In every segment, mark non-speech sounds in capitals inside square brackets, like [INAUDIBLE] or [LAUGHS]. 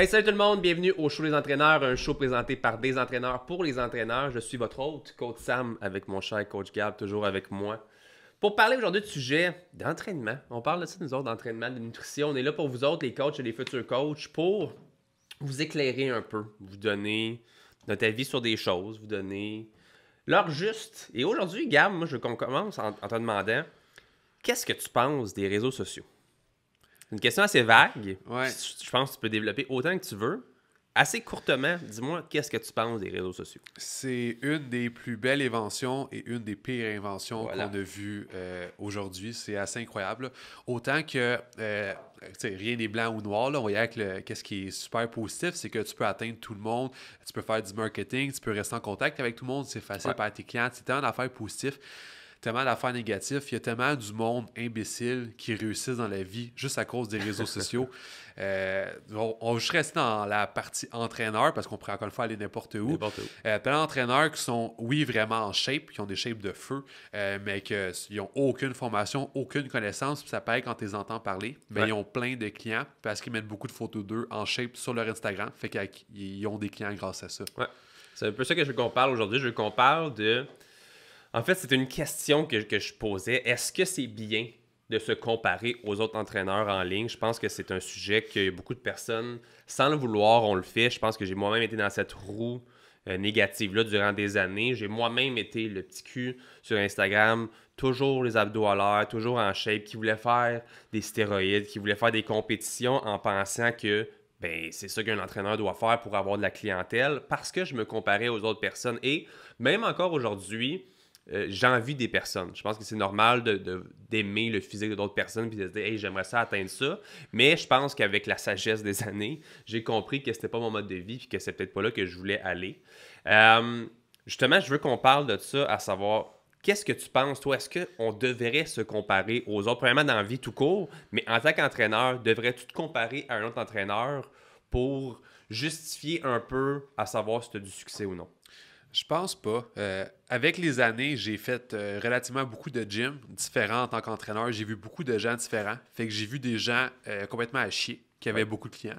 Hey, salut tout le monde, bienvenue au show des entraîneurs, un show présenté par des entraîneurs pour les entraîneurs. Je suis votre hôte, coach Sam, avec mon cher coach Gab, toujours avec moi. Pour parler aujourd'hui du sujet d'entraînement, on parle aussi nous autres d'entraînement, de nutrition. On est là pour vous autres, les coachs et les futurs coachs, pour vous éclairer un peu, vous donner notre avis sur des choses, vous donner l'heure juste. Et aujourd'hui, Gab, moi je commence en te demandant, qu'est-ce que tu penses des réseaux sociaux? une question assez vague. Ouais. Je pense que tu peux développer autant que tu veux. Assez courtement, dis-moi, qu'est-ce que tu penses des réseaux sociaux? C'est une des plus belles inventions et une des pires inventions qu'on a vues euh, aujourd'hui. C'est assez incroyable. Autant que, euh, rien n'est blanc ou noir. Là. On voyait que qu'est-ce qui est super positif, c'est que tu peux atteindre tout le monde, tu peux faire du marketing, tu peux rester en contact avec tout le monde, c'est facile ouais. par tes clients, c'est une affaire positive tellement d'affaires négatives, il y a tellement du monde imbécile qui réussissent dans la vie juste à cause des réseaux sociaux. [LAUGHS] Euh, on, dans la partie entraîneur parce qu'on pourrait encore une fois aller n'importe où. plein euh, d'entraîneurs qui sont, oui, vraiment en shape, qui ont des shapes de feu, euh, mais qui n'ont aucune formation, aucune connaissance. Puis ça paraît quand tu les entends parler. Mais ils ont plein de clients parce qu'ils mettent beaucoup de photos d'eux en shape sur leur Instagram. Fait qu'ils ont des clients grâce à ça. C'est un peu ça que je veux qu'on parle aujourd'hui. Je veux qu'on parle de en fait, c'est une question que, je posais. Est-ce que c'est bien de se comparer aux autres entraîneurs en ligne? Je pense que c'est un sujet que beaucoup de personnes, sans le vouloir, on le fait. Je pense que j'ai moi-même été dans cette roue euh, négative-là durant des années. J'ai moi-même été le petit cul sur Instagram, toujours les abdos à l'air, toujours en shape, qui voulait faire des stéroïdes, qui voulait faire des compétitions en pensant que ben, c'est ça qu'un entraîneur doit faire pour avoir de la clientèle parce que je me comparais aux autres personnes. Et même encore aujourd'hui, j'ai euh, j'envie des personnes. Je pense que c'est normal d'aimer le physique de d'autres personnes et de se dire, hey, j'aimerais ça atteindre ça. Mais je pense qu'avec la sagesse des [LAUGHS] années, j'ai compris que ce n'était pas mon mode de vie et que c'est peut-être pas là que je voulais aller. Euh, justement, je veux qu'on parle de ça, à savoir. Qu'est-ce que tu penses, toi? Est-ce qu'on devrait se comparer aux autres? Premièrement, dans la vie tout court, mais en tant qu'entraîneur, devrais-tu te comparer à un autre entraîneur pour justifier un peu à savoir si tu as du succès ou non? Je pense pas. Euh, avec les années, j'ai fait euh, relativement beaucoup de gym différents en tant qu'entraîneur. J'ai vu beaucoup de gens différents. Fait que j'ai vu des gens euh, complètement à chier qui avaient beaucoup de clients.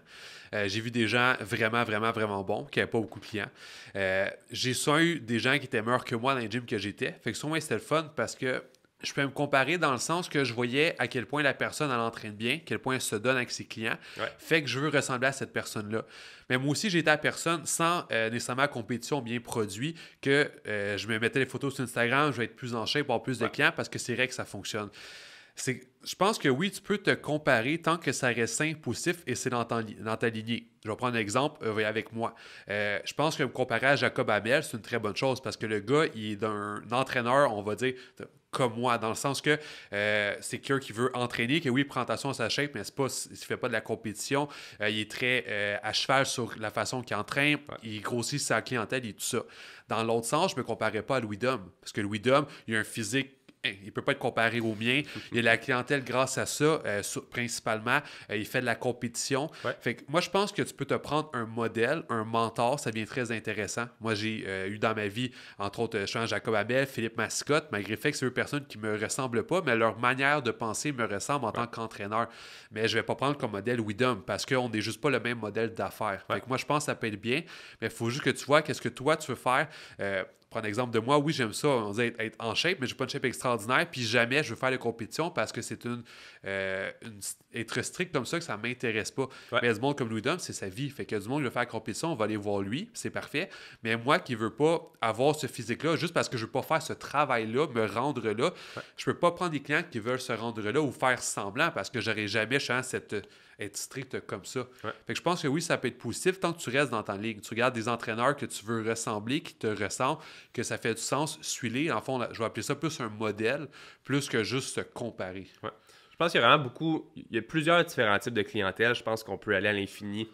j'ai vu des gens vraiment, vraiment, vraiment bons qui n'avaient pas beaucoup de clients. j'ai souvent eu des gens qui étaient meilleurs que moi dans les gyms que j'étais. Fait que souvent, c'était le fun parce que je peux me comparer dans le sens que je voyais à quel point la personne elle entraîne bien, quel point elle se donne avec ses clients. Fait que je veux ressembler à cette personne-là. Mais moi aussi, j'étais à personne sans euh, nécessairement compétition bien produit que euh, je me mettais les photos sur Instagram, je vais être plus en pour avoir plus de clients parce que c'est vrai que ça fonctionne. je pense que oui, tu peux te comparer tant que ça reste sain, positif et c'est dans, dans ta, lignée. Je vais prendre un exemple euh, avec moi. je pense que me comparer à Jacob Abel, c'est une très bonne chose parce que le gars, il est d'un entraîneur, on va dire, comme moi, dans le sens que euh, c'est quelqu'un qui veut entraîner, que oui, il prend attention à sa mais pas, il ne fait pas de la compétition. Euh, il est très euh, à cheval sur la façon qu'il entraîne. Il grossit sa clientèle et tout ça. Dans l'autre sens, je ne me comparais pas à Louis Dom, parce que Louis Dom, il a un physique il ne peut pas être comparé au mien. Il a la clientèle grâce à ça, euh, principalement. Euh, il fait de la compétition. moi, je pense que tu peux te prendre un modèle, un mentor, ça devient très intéressant. Moi, j'ai euh, eu dans ma vie, entre autres, Jean Jacob Abel, Philippe Mascotte, malgré fait que c'est eux, personnes qui ne me ressemblent pas, mais leur manière de penser me ressemble en tant qu'entraîneur. Mais je ne vais pas prendre comme modèle Widom parce qu'on n'est juste pas le même modèle d'affaires. Moi, je pense que ça peut être bien, mais il faut juste que tu vois qu'est-ce que toi, tu veux faire prendre l'exemple de moi, oui, j'aime ça, on dit être, en shape, mais je n'ai pas une shape extraordinaire, puis jamais je veux faire de compétition parce que c'est une, euh, être strict comme ça que ça ne m'intéresse pas. Mais du monde comme Louis Dom, c'est sa vie. Fait que du monde qui veut faire compétition, on va aller voir lui, c'est parfait. Mais moi qui ne veux pas avoir ce physique-là, juste parce que je ne veux pas faire ce travail-là, me rendre là, je ne peux pas prendre des clients qui veulent se rendre là ou faire semblant parce que j'aurais jamais, je cette être strict comme ça. je pense que oui, ça peut être positif tant que tu restes dans ta ligue. Tu regardes des entraîneurs que tu veux ressembler, qui te ressemblent, que ça fait du sens, suis-les. En fond, je vais appeler ça plus un modèle, plus que juste se comparer. Je pense qu'il y a vraiment beaucoup, il y a plusieurs différents types de clientèle. Je pense qu'on peut aller à l'infini.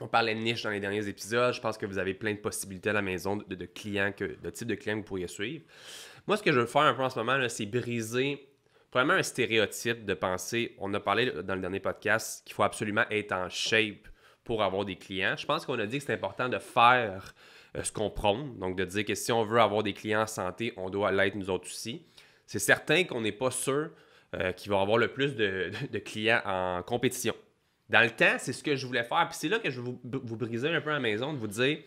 On parlait de niche dans les derniers épisodes. Je pense que vous avez plein de possibilités à la maison de, de clients, que, de types de clients que vous pourriez suivre. Moi, ce que je veux faire un peu en ce moment, c'est briser vraiment un stéréotype de penser, on a parlé dans le dernier podcast qu'il faut absolument être en shape pour avoir des clients. Je pense qu'on a dit que c'est important de faire euh, ce qu'on prône, donc de dire que si on veut avoir des clients en santé, on doit l'être nous autres aussi. C'est certain qu'on n'est pas sûr qui euh, qu'il va avoir le plus de, clients en compétition. Dans le temps, c'est ce que je voulais faire. Puis c'est là que je vais vous, vous briser un peu à la maison, de vous dire,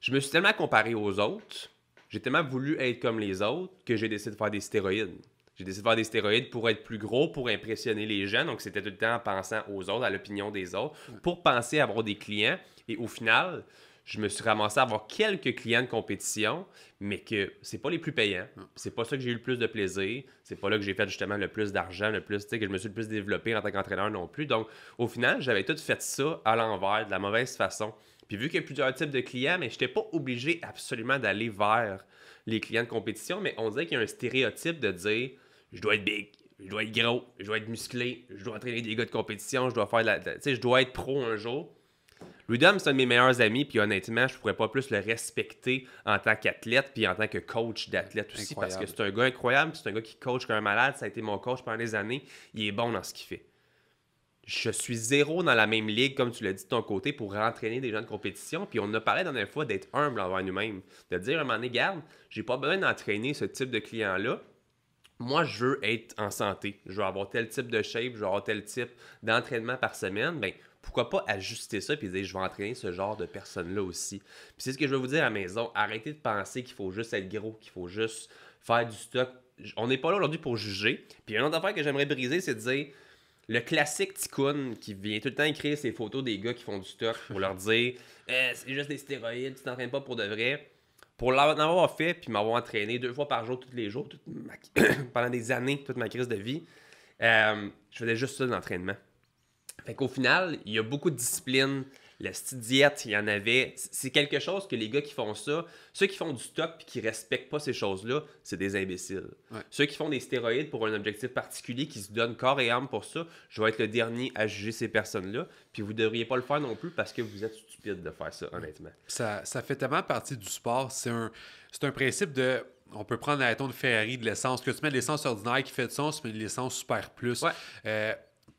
je me suis tellement comparé aux autres, j'ai tellement voulu être comme les autres que j'ai décidé de faire des stéroïdes. J'ai décidé de faire des stéroïdes pour être plus gros, pour impressionner les gens. Donc, c'était tout le temps en pensant aux autres, à l'opinion des autres, pour penser à avoir des clients. Et au final, je me suis ramassé à avoir quelques clients de compétition, mais que c'est pas les plus payants. C'est pas ça que j'ai eu le plus de plaisir. C'est pas là que j'ai fait justement le plus d'argent, le plus, que je me suis le plus développé en tant qu'entraîneur non plus. Donc, au final, j'avais tout fait ça à l'envers, de la mauvaise façon. Puis vu qu'il y a plusieurs types de clients, mais je n'étais pas obligé absolument d'aller vers les clients de compétition, mais on dirait qu'il y a un stéréotype de dire je dois être big, je dois être gros, je dois être musclé, je dois entraîner des gars de compétition, je dois faire la. Tu sais, je dois être pro un jour. Louis c'est un de mes meilleurs amis, puis honnêtement, je pourrais pas plus le respecter en tant qu'athlète, puis en tant que coach d'athlète aussi, parce que c'est un gars incroyable, c'est un gars qui coach comme un malade, ça a été mon coach pendant des années, il est bon dans ce qu'il fait. Je suis zéro dans la même ligue, comme tu l'as dit de ton côté, pour entraîner des gens de compétition. Puis on a parlé dans dernière fois d'être humble envers nous-mêmes. De dire à un moment donné, garde, j'ai pas besoin d'entraîner ce type de client-là moi, je veux être en santé. Je veux avoir tel type de shape, je veux avoir tel type d'entraînement par semaine. Ben, pourquoi pas ajuster ça et dire je vais entraîner ce genre de personnes-là aussi. Puis c'est ce que je veux vous dire à la maison. Arrêtez de penser qu'il faut juste être gros, qu'il faut juste faire du stock. On n'est pas là aujourd'hui pour juger. Puis une autre affaire que j'aimerais briser, c'est de dire le classique ticoun qui vient tout le temps écrire ses photos des gars qui font du stock pour leur dire eh, c'est juste des stéroïdes, tu t'entraînes pas pour de vrai pour l'avoir fait puis m'avoir entraîné deux fois par jour, tous les jours, [COUGHS] pendant des années, toute ma crise de vie, euh, je faisais juste ça d'entraînement. l'entraînement. Fait qu'au final, il y a beaucoup de discipline, la petite diète, il y en avait. C'est quelque chose que les gars qui font ça, ceux qui font du top et qui respectent pas ces choses-là, c'est des imbéciles. Ceux qui font des stéroïdes pour un objectif particulier, qui se donnent corps et âme pour ça, je vais être le dernier à juger ces personnes-là. Puis vous devriez pas le faire non plus parce que vous êtes stupide de faire ça, honnêtement. Ça, ça fait tellement partie du sport. C'est un, un principe de on peut prendre la un de Ferrari, de l'essence, que tu mets de l'essence ordinaire qui fait de sens, mais de l'essence super plus. Euh,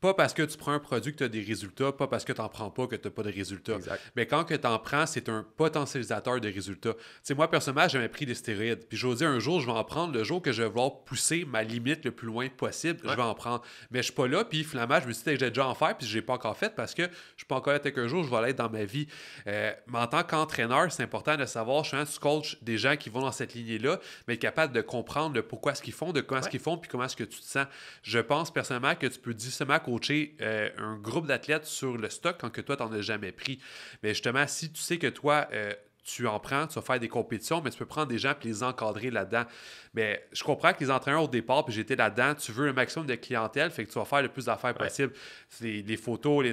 pas parce que tu prends un produit que tu as des résultats, pas parce que tu n'en prends pas que tu n'as pas de résultats. Mais quand que tu en prends, c'est un potentialisateur de résultats. sais, moi, personnellement, j'avais pris des stéroïdes. Puis vous dis un jour, je vais en prendre. Le jour que je vais vouloir pousser ma limite le plus loin possible, je vais en prendre. Mais je suis pas là. Puis finalement, je me suis dit que j'ai déjà en faire. Puis je n'ai pas encore fait parce que je suis pas encore là qu'un jour, je vais l'être dans ma vie. Euh, mais en tant qu'entraîneur, c'est important de savoir, je suis un coach des gens qui vont dans cette lignée-là, mais capable de comprendre pourquoi ce qu'ils font, de comment ce qu'ils font, puis comment est-ce que tu te sens. Je pense personnellement que tu peux seulement qu'au. Euh, un groupe d'athlètes sur le stock quand hein, que toi, tu n'en as jamais pris. Mais justement, si tu sais que toi, euh, tu en prends, tu vas faire des compétitions, mais tu peux prendre des gens et les encadrer là-dedans. Mais je comprends que les entraîneurs au départ, puis j'étais là-dedans, tu veux un maximum de clientèle, fait que tu vas faire le plus d'affaires possible. c'est les, photos, les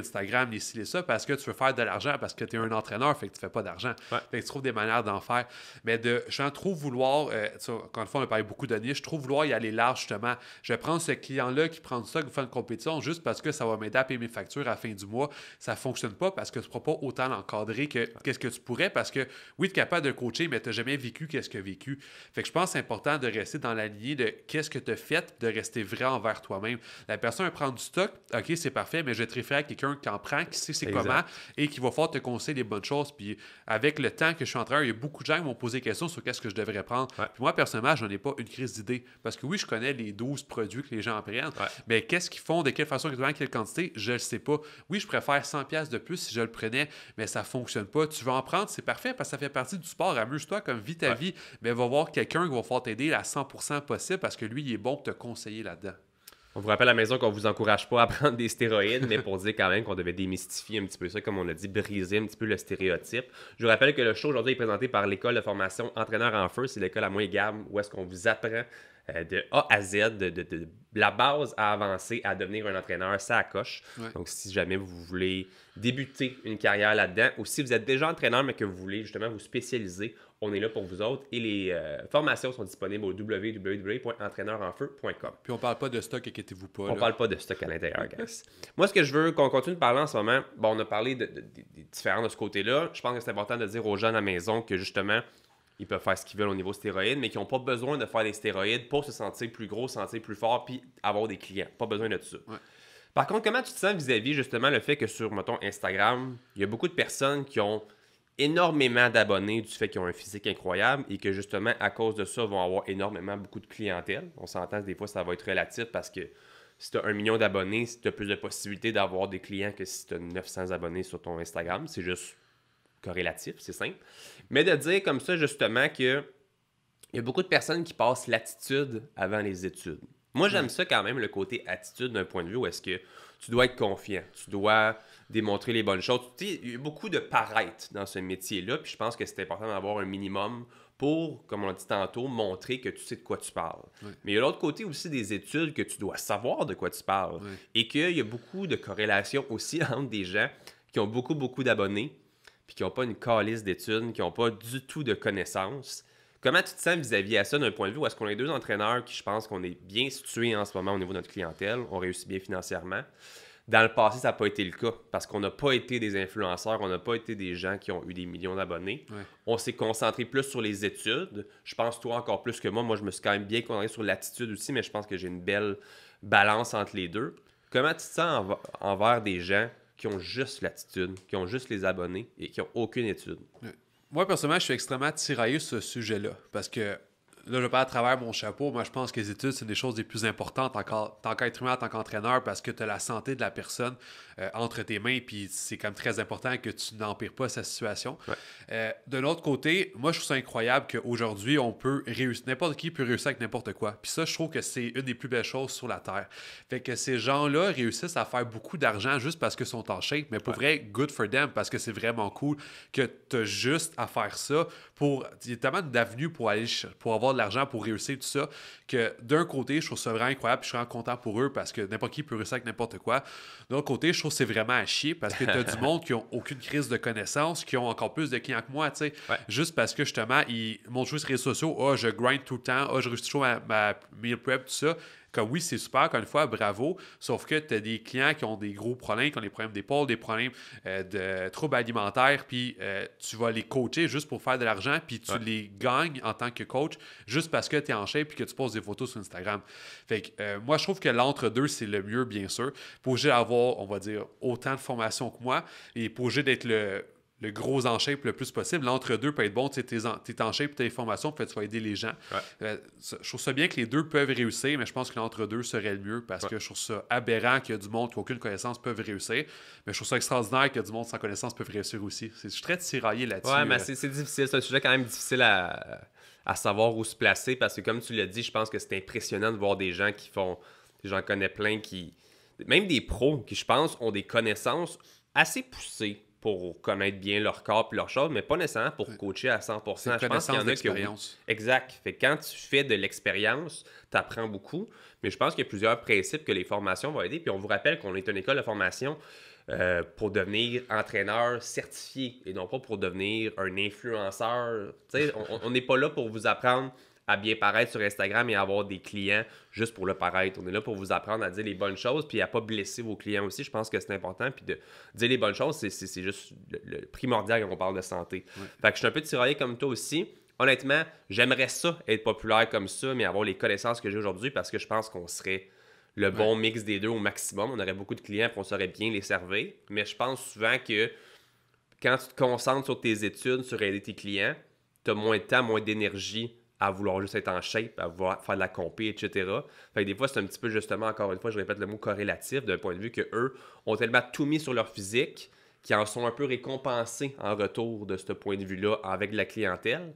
les ci, les ça, parce que tu veux faire de l'argent, parce que tu es un entraîneur, fait que tu fais pas d'argent. Fait que tu trouves des manières d'en faire. Mais de, je trop vouloir, quand euh, le on a parlé beaucoup de niche, je trouve vouloir y aller large, justement. Je vais prendre ce client-là qui prend ça, qui fait une compétition, juste parce que ça va m'aider à payer mes factures à fin du mois. Ça fonctionne pas parce que tu ne pourras pas autant l'encadrer que qu'est-ce que tu pourrais, parce que oui, tu es capable de coacher, mais tu n'as jamais vécu qu'est-ce que tu vécu. Fait que je pense que c'est important de rester dans la lignée de qu'est-ce que tu as fait, de rester vrai envers toi-même. La personne prendre du stock, OK, c'est parfait, mais je vais te référer à quelqu'un qui en prend, qui sait c'est comment et qui va fort te conseiller les bonnes choses. Puis avec le temps que je suis en train, il y a beaucoup de gens qui m'ont posé des questions sur qu'est-ce que je devrais prendre. Puis moi, personnellement, je n'en ai pas une crise d'idée. Parce que oui, je connais les 12 produits que les gens prennent, mais qu'est-ce qu'ils font, de quelle façon, quelle quantité, je ne sais pas. Oui, je préfère 100$ de plus si je le prenais, mais ça fonctionne pas. Tu vas en prendre, c'est parfait parce ça fait partie du sport. Amuse-toi comme vis à vie, mais ben, va voir quelqu'un qui va falloir t'aider à 100 possible parce que lui, il est bon pour te conseiller là-dedans. On vous rappelle à la maison qu'on vous encourage pas à [LAUGHS] prendre des stéroïdes, mais pour dire quand même qu'on devait démystifier un petit peu ça, comme on a dit, briser un petit peu le stéréotype. Je vous rappelle que le show aujourd'hui est présenté par l'école de formation Entraîneur en Feu. C'est l'école à moins gamme où est-ce qu'on vous apprend euh, de A à Z, de, la base à avancer, à devenir un entraîneur, ça accroche. Donc, si jamais vous voulez débuter une carrière là-dedans, ou si vous êtes déjà entraîneur, mais que vous voulez justement vous spécialiser, on est là pour vous autres et les euh, formations sont disponibles au www.entraîneurenfeu.com. Puis on parle pas de stock, inquiétez-vous pas. On ne parle pas de stock à l'intérieur, guys. Moi, ce que je veux qu'on continue de parler en ce moment, bon, on a parlé des différents de ce côté-là. Je pense que c'est important de dire aux gens à la maison que justement, ils peuvent faire ce qu'ils veulent au niveau stéroïdes, mais qui n'ont pas besoin de faire des stéroïdes pour se sentir plus gros, se sentir plus fort, puis avoir des clients. Pas besoin de ça. Par contre, comment tu te sens vis-à-vis justement le fait que sur, mettons, Instagram, il y a beaucoup de personnes qui ont énormément d'abonnés du fait qu'ils ont un physique incroyable et que justement, à cause de ça, vont avoir énormément beaucoup de clientèle. On s'entend que des fois, ça va être relatif parce que si tu as un million d'abonnés, tu as plus de possibilités d'avoir des clients que si tu as 900 abonnés sur ton Instagram. C'est juste corrélatif, c'est simple. Mais de dire comme ça, justement, que il y a beaucoup de personnes qui passent l'attitude avant les études. Moi, j'aime ça quand même, le côté attitude d'un point de vue où est-ce que tu dois être confiant, tu dois démontrer les bonnes choses. il y a beaucoup de paraître dans ce métier-là, puis je pense que c'est important d'avoir un minimum pour, comme on l'a dit tantôt, montrer que tu sais de quoi tu parles. Mais il y a l'autre côté aussi des études que tu dois savoir de quoi tu parles et qu'il y a beaucoup de corrélations aussi [LAUGHS] entre des gens qui ont beaucoup, beaucoup d'abonnés puis qui n'ont pas une calice d'études, qui n'ont pas du tout de connaissances. Comment tu te sens vis-à-vis de à ça d'un point de vue où est-ce qu'on a deux entraîneurs qui, je pense qu'on est bien situés en ce moment au niveau de notre clientèle, on réussit bien financièrement, dans le passé, ça n'a pas été le cas parce qu'on n'a pas été des influenceurs, on n'a pas été des gens qui ont eu des millions d'abonnés. On s'est concentré plus sur les études. Je pense, toi, encore plus que moi. Moi, je me suis quand même bien concentré sur l'attitude aussi, mais je pense que j'ai une belle balance entre les deux. Comment tu te sens envers des gens qui ont juste l'attitude, qui ont juste les abonnés et qui n'ont aucune étude? Moi, personnellement, je suis extrêmement tiraillé sur ce sujet-là parce que là, je vais pas à travers mon chapeau. Moi, je pense que les études, c'est une des choses les plus importantes en tant qu'être humain, tant qu'entraîneur, parce que tu as la santé de la personne euh, entre tes mains, puis c'est quand même très important que tu n'empires pas sa situation. Euh, de l'autre côté, moi, je trouve ça incroyable qu'aujourd'hui, on peut réussir. N'importe qui peut réussir avec n'importe quoi. Puis ça, je trouve que c'est une des plus belles choses sur la Terre. Fait que ces gens-là réussissent à faire beaucoup d'argent juste parce qu'ils sont en shape, mais pour vrai, good for them, parce que c'est vraiment cool que tu as juste à faire ça pour. Il y a tellement d'avenues pour aller pour avoir de l'argent pour réussir, tout ça, que d'un côté, je trouve ça vraiment incroyable, puis je suis vraiment content pour eux parce que n'importe qui peut réussir avec n'importe quoi. D'un autre côté, je trouve que c'est vraiment à chier parce que tu as du [LAUGHS] monde qui ont aucune crise de connaissances, qui ont encore plus de clients que moi, juste parce que justement, ils montrent sur les réseaux sociaux, oh, je grind tout le temps, oh, je réussis toujours ma meal prep, tout ça oui, c'est super, encore une fois, bravo, sauf que tu as des clients qui ont des gros problèmes, qui ont des problèmes d'épaule, des problèmes euh, de troubles alimentaires, puis euh, tu vas les coacher juste pour faire de l'argent, puis tu les gagnes en tant que coach juste parce que tu es en chaîne puis que tu poses des photos sur Instagram. Fait que euh, moi, je trouve que l'entre-deux, c'est le mieux, bien sûr. Pour j'ai avoir, on va dire, autant de formation que moi et pour j'ai d'être le le gros en le plus possible. L'entre-deux peut être bon. Tu es, en, tu as informations, fait, tu vas aider les gens. Euh, je trouve ça bien que les deux peuvent réussir, mais je pense que l'entre-deux serait le mieux parce que je trouve ça aberrant qu'il y a du monde qui aucune connaissance peut réussir. Mais je trouve ça extraordinaire qu'il y a du monde sans connaissance peut réussir aussi. Je suis très tiraillé là-dessus. Ouais, mais euh. c'est difficile. C'est un sujet quand même difficile à, à savoir où se placer parce que, comme tu l'as dit, je pense que c'est impressionnant de voir des gens qui font. J'en connais plein qui. Même des pros qui, je pense, ont des connaissances assez poussées pour connaître bien leur corps et leurs choses, mais pas nécessairement pour coacher à 100 Je pense qu'il y en a Exact. Fait quand tu fais de l'expérience, tu apprends beaucoup, mais je pense qu'il y a plusieurs principes que les formations vont aider. Puis on vous rappelle qu'on est une école de formation euh, pour devenir entraîneur certifié et non pas pour devenir un influenceur. On n'est pas là pour vous apprendre à bien paraître sur Instagram et avoir des clients juste pour le paraître. On est là pour vous apprendre à dire les bonnes choses puis à ne pas blesser vos clients aussi. Je pense que c'est important. Puis de dire les bonnes choses, c'est juste le, primordial quand on parle de santé. Fait que je suis un peu tiraillé comme toi aussi. Honnêtement, j'aimerais ça être populaire comme ça, mais avoir les connaissances que j'ai aujourd'hui parce que je pense qu'on serait le bon mix des deux au maximum. On aurait beaucoup de clients et on saurait bien les servir. Mais je pense souvent que quand tu te concentres sur tes études, sur aider tes clients, tu as moins de temps, moins d'énergie à vouloir juste être en shape, à faire de la compé, etc. Fait des fois, c'est un petit peu justement, encore une fois, je répète le mot corrélatif d'un point de vue que eux ont tellement tout mis sur leur physique qu'ils en sont un peu récompensés en retour de ce point de vue-là avec la clientèle.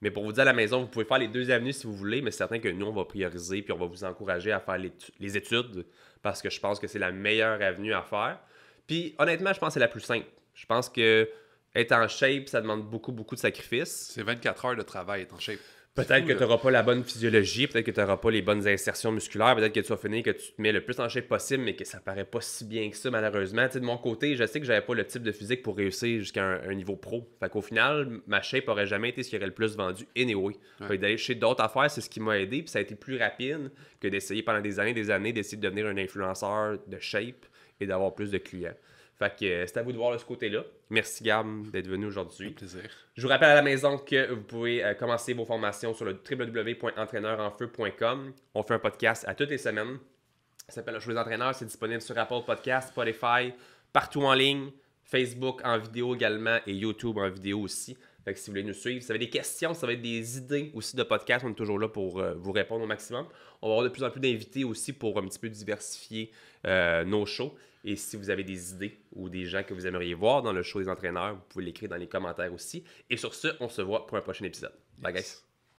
Mais pour vous dire à la maison, vous pouvez faire les deux avenues si vous voulez, mais c'est certain que nous, on va prioriser puis on va vous encourager à faire les études parce que je pense que c'est la meilleure avenue à faire. Puis honnêtement, je pense que c'est la plus simple. Je pense que être en shape, ça demande beaucoup, beaucoup de sacrifices. C'est 24 heures de travail, être en shape. Peut-être que tu n'auras pas la bonne physiologie, peut-être que tu n'auras pas les bonnes insertions musculaires, peut-être que tu vas finir que tu te mets le plus en shape possible, mais que ça paraît pas si bien que ça, malheureusement. de mon côté, je sais que j'avais pas le type de physique pour réussir jusqu'à un, niveau pro. Fait qu'au final, ma shape aurait jamais été ce qui aurait le plus vendu, anyway. Ouais. d'aller chez d'autres affaires, c'est ce qui m'a aidé, puis ça a été plus rapide que d'essayer pendant des années des années d'essayer de devenir un influenceur de shape et d'avoir plus de clients. Fait que euh, c'est à vous de voir de ce côté-là. Merci Gab d'être venu aujourd'hui. plaisir. Je vous rappelle à la maison que vous pouvez euh, commencer vos formations sur le www.entraîneurenfeu.com. On fait un podcast à toutes les semaines. Ça s'appelle Le Choix d'entraîneur, C'est disponible sur Apple Podcast, Spotify, partout en ligne, Facebook en vidéo également et YouTube en vidéo aussi si vous voulez nous suivre, si vous avez des questions, si va avez des idées aussi de podcast, on est toujours là pour euh, vous répondre au maximum. On va avoir de plus en plus d'invités aussi pour un petit peu diversifier euh, nos shows. Et si vous avez des idées ou des gens que vous aimeriez voir dans le show des entraîneurs, vous pouvez l'écrire dans les commentaires aussi. Et sur ce, on se voit pour un prochain épisode. Bye guys!